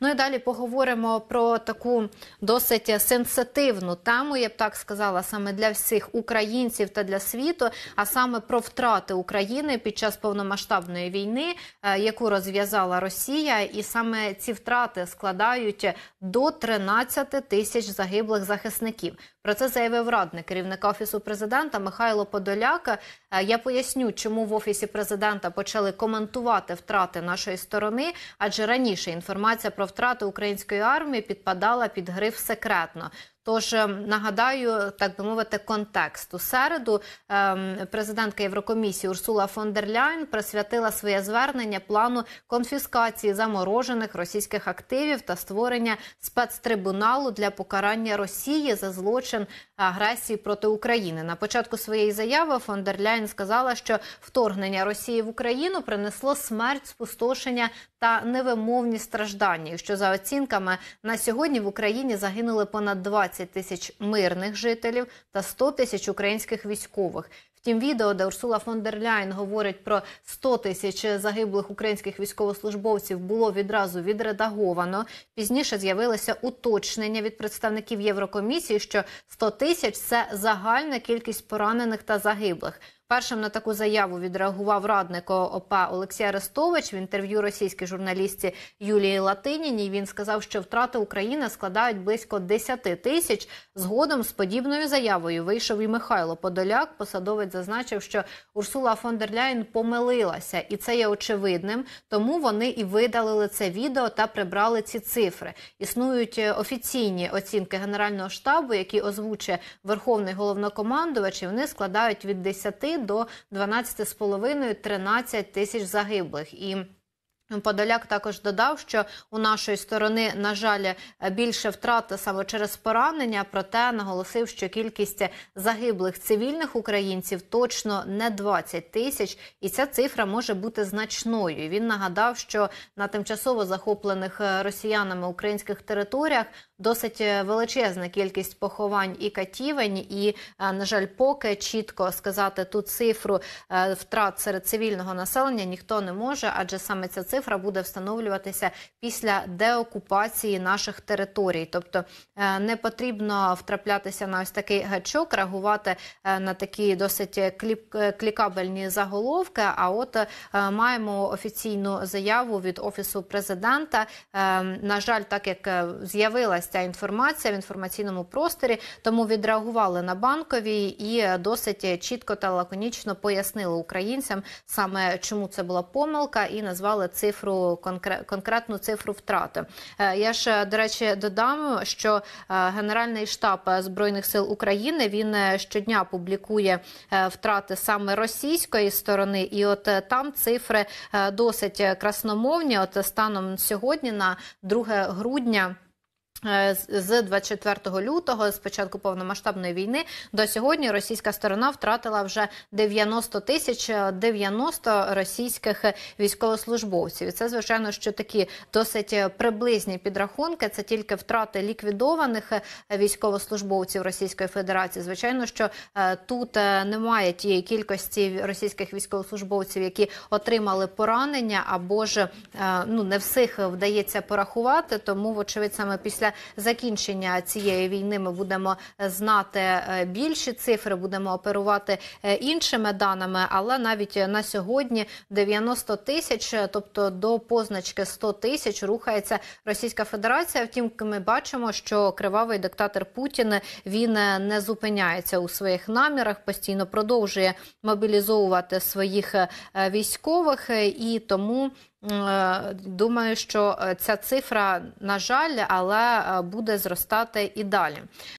Ну і далі поговоримо про таку досить сенситивну тему, я б так сказала, саме для всіх українців та для світу, а саме про втрати України під час повномасштабної війни, е, яку розв'язала Росія, і саме ці втрати складають до 13 тисяч загиблих захисників. Про це заявив радник керівника офісу президента Михайло Подоляка. Е, я поясню, чому в офісі президента почали коментувати втрати нашої сторони, адже раніше інформація про втрати української армії підпадала під гриф секретно. Тож ем, нагадаю, так би мовити, контекст у середу ем, президентка Єврокомісії Урсула фон дер Ляйн присвятила своє звернення плану конфіскації заморожених російських активів та створення спецтрибуналу для покарання Росії за злочин агресії проти України. На початку своєї заяви фон дер Ляйн сказала, що вторгнення Росії в Україну принесло смерть, спустошення та невимовні страждання. Що за оцінками на сьогодні в Україні загинули понад 20 15 тисяч мирних жителів та 100 тисяч українських військових. Втім, відео, де Урсула фон дер Ляйн говорить про 100 тисяч загиблих українських військовослужбовців, було відразу відредаговано. Пізніше з'явилося уточнення від представників Єврокомісії, що 100 тисяч це загальна кількість поранених та загиблих. Першим на таку заяву відреагував радник ОП Олексій Арестович в інтерв'ю російській журналісті Юлії Латиніні. Він сказав, що втрати України складають близько 10 тисяч. Згодом з подібною заявою вийшов і Михайло Подоляк. Посадовець зазначив, що Урсула фон дер Ляйн помилилася, і це є очевидним. Тому вони і видалили це відео та прибрали ці цифри. Існують е, офіційні оцінки генерального штабу, які озвучує верховний головнокомандувач. і Вони складають від 10 до 12,5-13 тисяч загиблих і. Подоляк також додав, що у нашої сторони, на жаль, більше втрат саме через поранення, проте наголосив, що кількість загиблих цивільних українців точно не 20 тисяч, і ця цифра може бути значною. Він нагадав, що на тимчасово захоплених е, росіянами українських територіях досить е, величезна кількість поховань і катівень, і е, на жаль, поки чітко сказати ту цифру е, втрат серед цивільного населення ніхто не може, адже саме ця цифра буде встановлюватися після деокупації наших територій. Тобто не потрібно втраплятися на ось такий гачок, реагувати на такі досить кліп, клікабельні заголовки. А от маємо офіційну заяву від офісу президента. Ем, на жаль, так як з'явилася з'явилася ця інформація в інформаційному просторі, тому відреагували на банковій і досить чітко та лаконічно пояснили українцям саме чому це була помилка, і назвали цифру конкретну цифру втрати. Е, я ж до речі додам, що е, Генеральний штаб збройних сил України він е, щодня публікує втрати саме російської сторони, і от там цифри досить красномовні. От станом сьогодні на 2 грудня. Е, з 24 лютого, з початку повномасштабної війни, до сьогодні російська сторона втратила вже 90 тисяч 90 е, російських військовослужбовців. І Це звичайно, що такі досить е, приблизні підрахунки. Це тільки втрати ліквідованих військовослужбовців Російської Федерації. Звичайно, що тут немає тієї кількості російських військовослужбовців, які отримали поранення, або ж ну не всіх вдається порахувати. Тому, вочевидь, саме після після закінчення цієї війни ми будемо е, знати е, більші цифри, будемо оперувати е, іншими даними. Але навіть на сьогодні 90 тисяч, тобто до позначки 100 тисяч, рухається Російська Федерація. Втім, ми бачимо, що кривавий диктатор Путін він не зупиняється у своїх намірах, постійно продовжує мобілізовувати своїх військових і тому. Е, думаю, що е, ця цифра, на жаль, але е, буде зростати і далі.